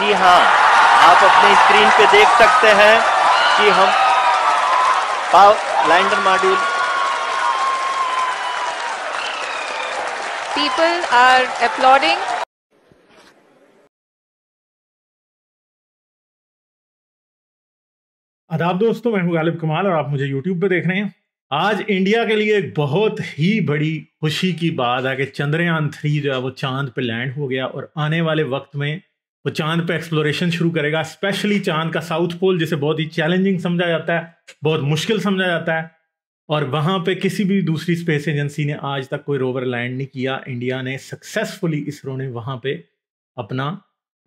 जी हाँ आप अपनी स्क्रीन पे देख सकते हैं कि हम lander module people are applauding आदाब दोस्तों मैं हूं गालिब कमाल और आप मुझे YouTube पे देख रहे हैं आज इंडिया के लिए एक बहुत ही बड़ी खुशी की बात है कि चंद्रयान थ्री जो है वो चांद पे लैंड हो गया और आने वाले वक्त में वो तो चांद पे एक्सप्लोरेशन शुरू करेगा स्पेशली चांद का साउथ पोल जिसे बहुत ही चैलेंजिंग समझा जाता है बहुत मुश्किल समझा जाता है और वहां पे किसी भी दूसरी स्पेस एजेंसी ने आज तक कोई रोवर लैंड नहीं किया इंडिया ने सक्सेसफुली इसरो ने वहां पे अपना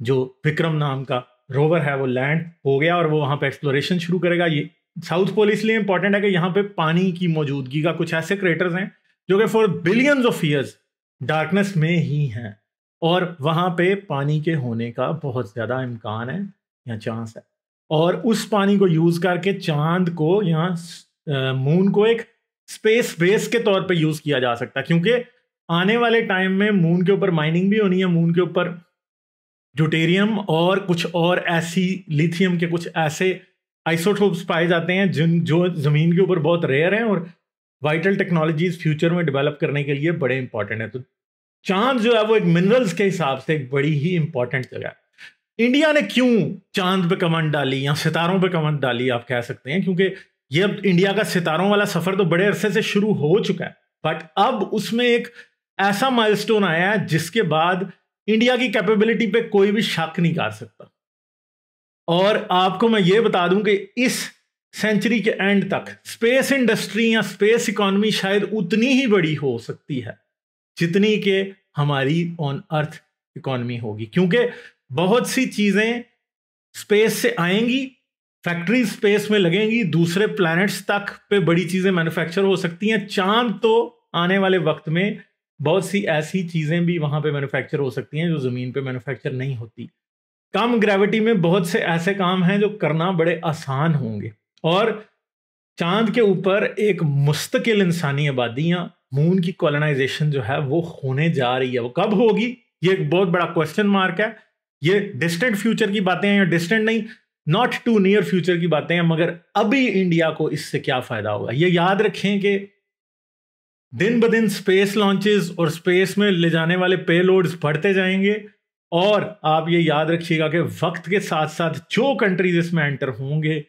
जो विक्रम नाम का रोवर है वो लैंड हो गया और वो वहां पे एक्सप्लोरेशन शुरू करेगा ये साउथ पोल इसलिए इंपॉर्टेंट है कि यहाँ पे पानी की मौजूदगी का कुछ ऐसे क्रेटर्स हैं जो कि for billions of years darkness में ही हैं और वहाँ पे पानी के होने का बहुत ज़्यादा इम्कान है या चांस है और उस पानी को यूज़ करके चांद को या मून को एक स्पेस बेस के तौर पे यूज़ किया जा सकता है क्योंकि आने वाले टाइम में मून के ऊपर माइनिंग भी होनी है मून के ऊपर ड्यूटेरियम और कुछ और ऐसी लिथियम के कुछ ऐसे आइसोटोप्स पाए जाते हैं जिन जो ज़मीन के ऊपर बहुत रेयर हैं और वाइटल टेक्नोलॉजीज फ्यूचर में डेवलप करने के लिए बड़े इंपॉर्टेंट हैं तो चांद जो है वो एक मिनरल्स के हिसाब से एक बड़ी ही इंपॉर्टेंट जगह है इंडिया ने क्यों चांद पे कमंड डाली या सितारों पे कमंड डाली आप कह सकते हैं क्योंकि ये अब इंडिया का सितारों वाला सफर तो बड़े अरसे से शुरू हो चुका है बट अब उसमें एक ऐसा माइलस्टोन आया है जिसके बाद इंडिया की कैपेबिलिटी पे कोई भी शक नहीं कर सकता और आपको मैं ये बता दूं कि इस सेंचुरी के एंड तक स्पेस इंडस्ट्री या स्पेस इकोनॉमी शायद उतनी ही बड़ी हो सकती है जितनी के हमारी ऑन अर्थ इकोनॉमी होगी क्योंकि बहुत सी चीजें स्पेस से आएंगी फैक्ट्री स्पेस में लगेंगी दूसरे प्लैनेट्स तक पे बड़ी चीजें मैन्युफैक्चर हो सकती हैं चांद तो आने वाले वक्त में बहुत सी ऐसी चीज़ें भी वहां पे मैन्युफैक्चर हो सकती हैं जो ज़मीन पे मैन्युफैक्चर नहीं होती कम ग्रेविटी में बहुत से ऐसे काम हैं जो करना बड़े आसान होंगे और चांद के ऊपर एक मुस्तकिल इंसानी आबादियाँ मून की कॉलोनाइजेशन जो है वो होने जा रही है वो कब होगी ये एक बहुत बड़ा क्वेश्चन मार्क है ये डिस्टेंट फ्यूचर की बातें हैं या डिस्टेंट नहीं नॉट टू नियर फ्यूचर की बातें हैं मगर अभी इंडिया को इससे क्या फायदा होगा ये याद रखें कि दिन ब दिन स्पेस लॉन्चेस और स्पेस में ले जाने वाले पे लोड्स बढ़ते जाएंगे और आप ये याद रखिएगा कि वक्त के साथ साथ जो कंट्रीज इसमें एंटर होंगे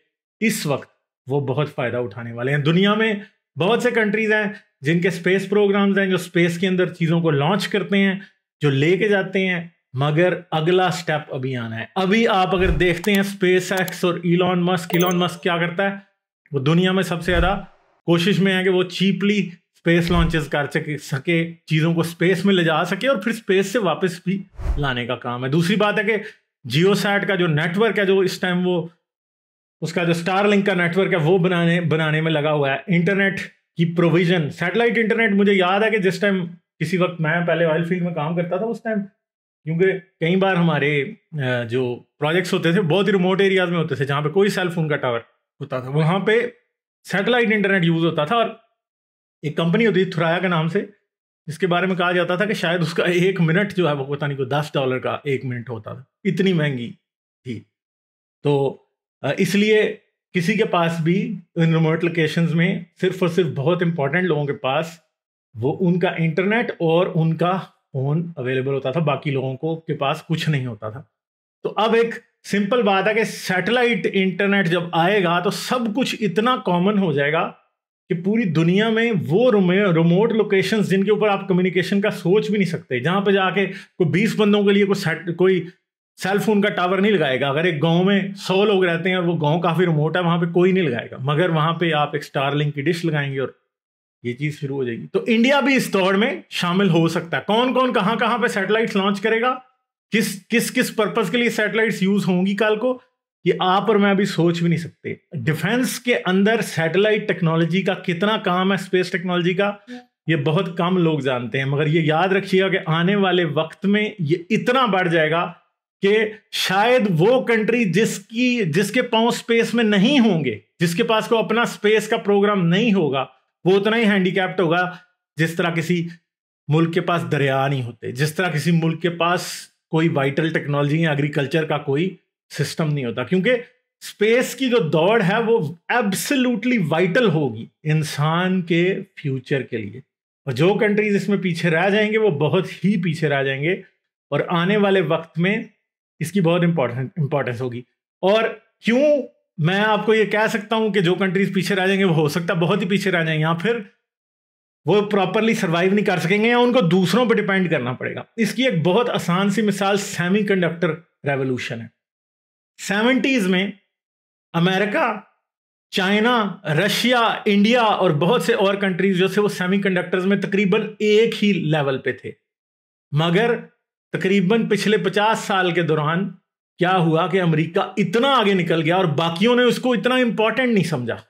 इस वक्त वो बहुत फायदा उठाने वाले हैं दुनिया में बहुत से कंट्रीज हैं जिनके स्पेस प्रोग्राम्स हैं जो स्पेस के अंदर चीज़ों को लॉन्च करते हैं जो लेके जाते हैं मगर अगला स्टेप अभी आना है अभी आप अगर देखते हैं स्पेस एक्स और इलॉन मस्क इलॉन मस्क क्या करता है वो दुनिया में सबसे ज़्यादा कोशिश में है कि वो चीपली स्पेस लॉन्चेस कर सके सके चीज़ों को स्पेस में ले जा सके और फिर स्पेस से वापस भी लाने का काम है दूसरी बात है कि जियो का जो नेटवर्क है जो इस टाइम वो उसका जो स्टार लिंक का नेटवर्क है वो बनाने बनाने में लगा हुआ है इंटरनेट की प्रोविजन सैटेलाइट इंटरनेट मुझे याद है कि जिस टाइम किसी वक्त मैं पहले ऑयल फील्ड में काम करता था उस टाइम क्योंकि कई बार हमारे जो प्रोजेक्ट्स होते थे बहुत ही रिमोट एरियाज में होते थे जहाँ पे कोई सेल फोन का टावर होता था वहाँ पे सैटेलाइट इंटरनेट यूज़ होता था और एक कंपनी होती थी थुराया के नाम से जिसके बारे में कहा जाता था कि शायद उसका एक मिनट जो है वो पता नहीं को दस डॉलर का एक मिनट होता था इतनी महंगी थी तो इसलिए किसी के पास भी इन रिमोट लोकेशन में सिर्फ और सिर्फ बहुत इंपॉर्टेंट लोगों के पास वो उनका इंटरनेट और उनका फोन अवेलेबल होता था बाकी लोगों को के पास कुछ नहीं होता था तो अब एक सिंपल बात है कि सैटेलाइट इंटरनेट जब आएगा तो सब कुछ इतना कॉमन हो जाएगा कि पूरी दुनिया में वो रिमोट लोकेशंस जिनके ऊपर आप कम्युनिकेशन का सोच भी नहीं सकते जहां पर जाके कोई बीस बंदों के लिए कोई कोई सेल फोन का टावर नहीं लगाएगा अगर एक गांव में सौ लोग रहते हैं और वो गांव काफ़ी रिमोट है वहां पे कोई नहीं लगाएगा मगर वहां पे आप एक स्टारलिंक की डिश लगाएंगे और ये चीज़ शुरू हो जाएगी तो इंडिया भी इस दौड़ में शामिल हो सकता है कौन कौन कहाँ कहाँ पे सैटेलाइट्स लॉन्च करेगा किस किस किस पर्पज़ के लिए सैटेलाइट यूज़ होंगी कल को ये आप और मैं अभी सोच भी नहीं सकते डिफेंस के अंदर सैटेलाइट टेक्नोलॉजी का कितना काम है स्पेस टेक्नोलॉजी का ये बहुत कम लोग जानते हैं मगर ये याद रखिएगा कि आने वाले वक्त में ये इतना बढ़ जाएगा कि शायद वो कंट्री जिसकी जिसके पाँव स्पेस में नहीं होंगे जिसके पास को अपना स्पेस का प्रोग्राम नहीं होगा वो उतना ही हैंडीकैप्ट होगा जिस तरह किसी मुल्क के पास दरिया नहीं होते जिस तरह किसी मुल्क के पास कोई वाइटल टेक्नोलॉजी या एग्रीकल्चर का कोई सिस्टम नहीं होता क्योंकि स्पेस की जो दौड़ है वो एब्सोल्युटली वाइटल होगी इंसान के फ्यूचर के लिए और जो कंट्रीज इसमें पीछे रह जाएंगे वो बहुत ही पीछे रह जाएंगे और आने वाले वक्त में इसकी बहुत इंपॉर्टेंट इंपॉर्टेंस होगी और क्यों मैं आपको ये कह सकता हूं कि जो कंट्रीज पीछे रह जाएंगे वो हो सकता है बहुत ही पीछे रह जाएंगे या फिर वो प्रॉपरली सर्वाइव नहीं कर सकेंगे या उनको दूसरों पर डिपेंड करना पड़ेगा इसकी एक बहुत आसान सी मिसाल सेमी कंडक्टर रेवोल्यूशन है सेवेंटीज में अमेरिका चाइना रशिया इंडिया और बहुत से और कंट्रीज जो थे वो सेमी में तकरीबन एक ही लेवल पे थे मगर तकरीबन पिछले पचास साल के दौरान क्या हुआ कि अमेरिका इतना आगे निकल गया और बाकियों ने उसको इतना इंपॉर्टेंट नहीं समझा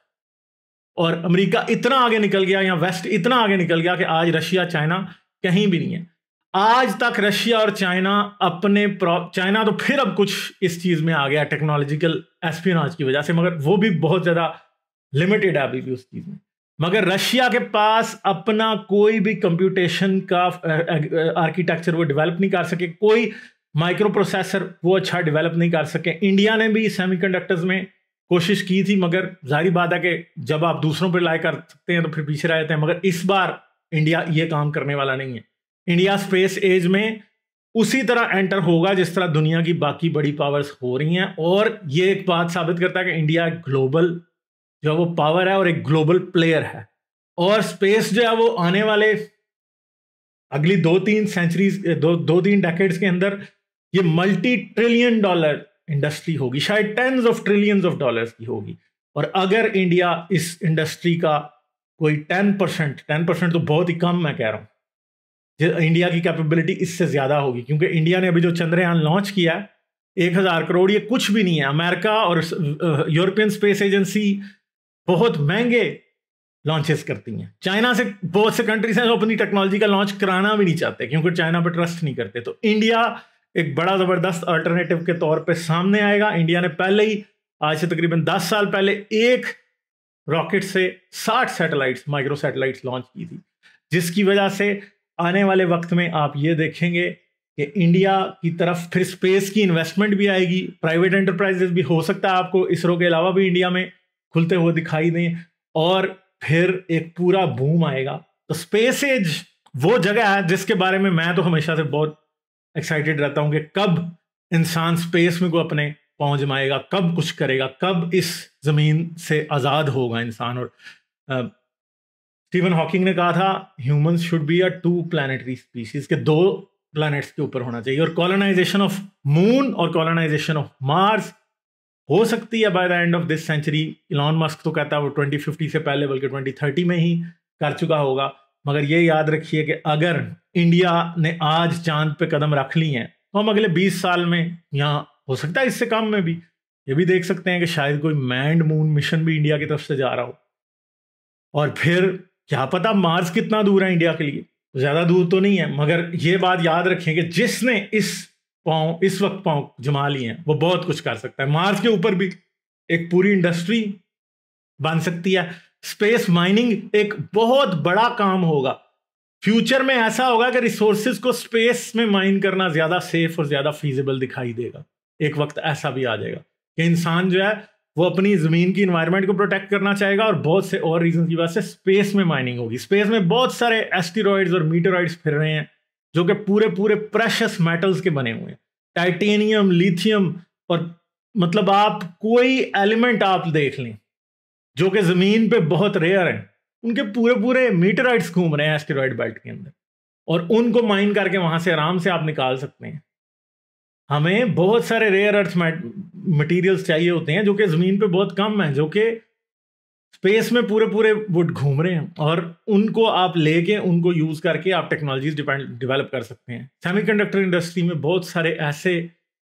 और अमेरिका इतना आगे निकल गया या वेस्ट इतना आगे निकल गया कि आज रशिया चाइना कहीं भी नहीं है आज तक रशिया और चाइना अपने चाइना तो फिर अब कुछ इस चीज में आ गया टेक्नोलॉजिकल एस्पियनाज की वजह से मगर वो भी बहुत ज्यादा लिमिटेड है अभी भी उस चीज में मगर रशिया के पास अपना कोई भी कंप्यूटेशन का आर्किटेक्चर वो डेवलप नहीं कर सके कोई माइक्रो प्रोसेसर वो अच्छा डेवलप नहीं कर सके इंडिया ने भी सेमीकंडक्टर्स में कोशिश की थी मगर जाहिर बात है कि जब आप दूसरों पर लाए कर सकते हैं तो फिर पीछे रह जाते हैं मगर इस बार इंडिया ये काम करने वाला नहीं है इंडिया स्पेस एज में उसी तरह एंटर होगा जिस तरह दुनिया की बाकी बड़ी पावर्स हो रही हैं और ये एक बात साबित करता है कि इंडिया ग्लोबल जो है वो पावर है और एक ग्लोबल प्लेयर है और स्पेस जो है वो आने वाले अगली दो तीन सेंचुरीज दो दो तीन डेकेड्स के अंदर ये मल्टी ट्रिलियन डॉलर इंडस्ट्री होगी शायद tens of trillions of dollars की होगी और अगर इंडिया इस इंडस्ट्री का कोई टेन परसेंट टेन परसेंट तो बहुत ही कम मैं कह रहा हूँ इंडिया की कैपेबिलिटी इससे ज़्यादा होगी क्योंकि इंडिया ने अभी जो चंद्रयान लॉन्च किया है एक हज़ार करोड़ ये कुछ भी नहीं है अमेरिका और यूरोपियन स्पेस एजेंसी बहुत महंगे लॉन्चेस करती हैं चाइना से बहुत से कंट्रीज हैं जो अपनी टेक्नोलॉजी का लॉन्च कराना भी नहीं चाहते क्योंकि चाइना पर ट्रस्ट नहीं करते तो इंडिया एक बड़ा ज़बरदस्त अल्टरनेटिव के तौर पे सामने आएगा इंडिया ने पहले ही आज से तकरीबन 10 साल पहले एक रॉकेट से 60 सैटेलाइट्स माइक्रो सैटेलाइट्स लॉन्च की थी जिसकी वजह से आने वाले वक्त में आप ये देखेंगे कि इंडिया की तरफ फिर स्पेस की इन्वेस्टमेंट भी आएगी प्राइवेट एंटरप्राइजेस भी हो सकता है आपको इसरो के अलावा भी इंडिया में खुलते हुए दिखाई दें और फिर एक पूरा बूम आएगा तो स्पेस एज वो जगह है जिसके बारे में मैं तो हमेशा से बहुत एक्साइटेड रहता हूँ कि कब इंसान स्पेस में को अपने पहुंच जमाएगा कब कुछ करेगा कब इस ज़मीन से आज़ाद होगा इंसान और स्टीवन हॉकिंग ने कहा था human should be a two planetary species के दो प्लैनेट्स के ऊपर होना चाहिए और कॉलोनाइजेशन ऑफ मून और कॉलोनाइजेशन ऑफ मार्स हो सकती है by the end of this century Elon Musk तो कहता है वो 2050 से पहले बल्कि 2030 में ही कर चुका होगा मगर ये याद रखिए कि अगर इंडिया ने आज चांद पे कदम रख ली हैं तो हम अगले 20 साल में यहाँ हो सकता है इससे कम में भी ये भी देख सकते हैं कि शायद कोई मैंड मून मिशन भी इंडिया की तरफ से जा रहा हो और फिर क्या पता मार्स कितना दूर है इंडिया के लिए ज़्यादा दूर तो नहीं है मगर ये बात याद रखें कि जिसने इस पाँव इस वक्त पाँव जमा लिए हैं वो बहुत कुछ कर सकता है मार्स के ऊपर भी एक पूरी इंडस्ट्री बन सकती है स्पेस माइनिंग एक बहुत बड़ा काम होगा फ्यूचर में ऐसा होगा कि रिसोर्सेज को स्पेस में माइन करना ज्यादा सेफ और ज्यादा फीजिबल दिखाई देगा एक वक्त ऐसा भी आ जाएगा कि इंसान जो है वो अपनी जमीन की इन्वायरमेंट को प्रोटेक्ट करना चाहेगा और बहुत से और रीजन की वजह से स्पेस में माइनिंग होगी स्पेस में बहुत सारे एस्टीरोड्स और मीटोराइड्स फिर रहे हैं जो कि पूरे पूरे प्रेशस मेटल्स के बने हुए हैं टाइटेनियम लिथियम और मतलब आप कोई एलिमेंट आप देख लें जो कि ज़मीन पे बहुत रेयर हैं उनके पूरे पूरे मीटराइड्स घूम रहे हैं एस्टेरॉयड बेल्ट के अंदर और उनको माइन करके वहां से आराम से आप निकाल सकते हैं हमें बहुत सारे रेयर अर्थ मटेरियल्स चाहिए होते हैं जो कि ज़मीन पे बहुत कम हैं जो कि स्पेस में पूरे पूरे वुड घूम रहे हैं और उनको आप लेके उनको यूज करके आप टेक्नोलॉजीज डेवलप कर सकते हैं सेमीकंडक्टर इंडस्ट्री में बहुत सारे ऐसे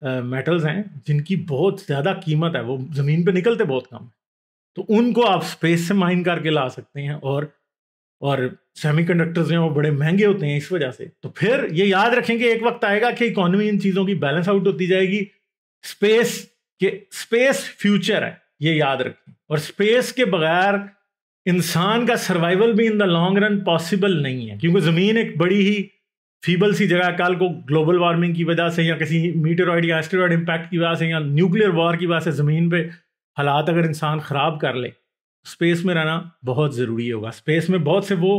मेटल्स uh, हैं जिनकी बहुत ज़्यादा कीमत है वो ज़मीन पे निकलते बहुत कम है तो उनको आप स्पेस से माइन करके ला सकते हैं और और सेमीकंडक्टर्स हैं वो बड़े महंगे होते हैं इस वजह से तो फिर ये याद रखें कि एक वक्त आएगा कि इकोनॉमी इन चीज़ों की बैलेंस आउट होती जाएगी स्पेस के स्पेस फ्यूचर है ये याद रखें और स्पेस के बगैर इंसान का सर्वाइवल भी in the long run possible नहीं है क्योंकि ज़मीन एक बड़ी ही फीबल सी जगह कल को ग्लोबल वार्मिंग की वजह से या किसी मीटरॉयड या एस्टेरॉयड इम्पैक्ट की वजह से या न्यूक्लियर वॉर की वजह से ज़मीन पे हालात अगर इंसान ख़राब कर ले स्पेस में रहना बहुत ज़रूरी होगा स्पेस में बहुत से वो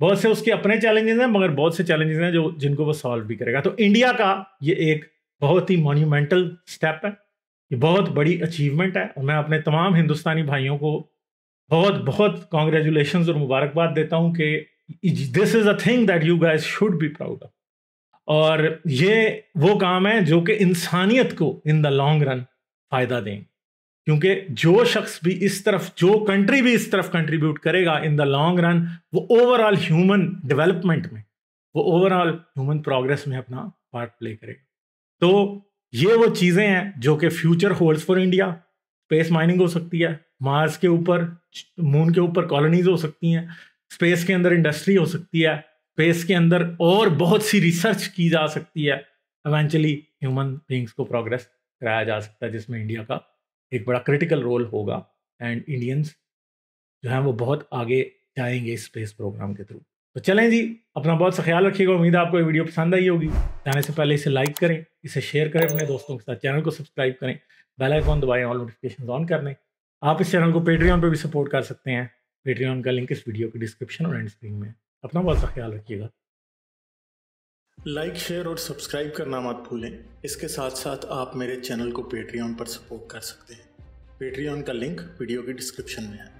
बहुत से उसके अपने चैलेंजेस हैं मगर बहुत से चैलेंजेस हैं जो जिनको वो सॉल्व भी करेगा तो इंडिया का ये एक बहुत ही मोन्यूमेंटल स्टेप है ये बहुत बड़ी अचीवमेंट है और मैं अपने तमाम हिंदुस्तानी भाइयों को बहुत बहुत कॉन्ग्रेचुलेशन और मुबारकबाद देता हूँ कि this is a thing that you guys should be proud of और ये वो काम है जो कि इंसानियत को इन द लॉन्ग रन फ़ायदा दें क्योंकि जो शख्स भी इस तरफ जो कंट्री भी इस तरफ कंट्रीब्यूट करेगा इन द लॉन्ग रन वो ओवरऑल ह्यूमन डेवलपमेंट में वो ओवरऑल ह्यूमन प्रोग्रेस में अपना पार्ट प्ले करेगा तो ये वो चीज़ें हैं जो कि future holds for India space mining हो सकती है मार्स के ऊपर मून के ऊपर कॉलोनीज हो सकती हैं स्पेस के अंदर इंडस्ट्री हो सकती है स्पेस के अंदर और बहुत सी रिसर्च की जा सकती है एवेंचुअली ह्यूमन बींग्स को प्रोग्रेस कराया जा सकता है जिसमें इंडिया का एक बड़ा क्रिटिकल रोल होगा एंड इंडियंस जो हैं वो बहुत आगे जाएंगे इस स्पेस प्रोग्राम के थ्रू तो चलें जी अपना बहुत सा ख्याल रखिएगा उम्मीद है आपको ये वीडियो पसंद आई होगी जाने से पहले इसे लाइक करें इसे शेयर करें अपने दोस्तों के साथ चैनल को सब्सक्राइब करें बेल आइकॉन दबाएं ऑल नोटिफिकेशन ऑन कर लें आप इस चैनल को पेट्रीऑन पर भी सपोर्ट कर सकते हैं पेट्रीऑन का लिंक इस वीडियो के डिस्क्रिप्शन और एंड स्क्रीन में अपना बहुत सा ख्याल रखिएगा लाइक शेयर और सब्सक्राइब करना मत भूलें इसके साथ साथ आप मेरे चैनल को पेट्रीऑन पर सपोर्ट कर सकते हैं पेट्रीऑन का लिंक वीडियो के डिस्क्रिप्शन में है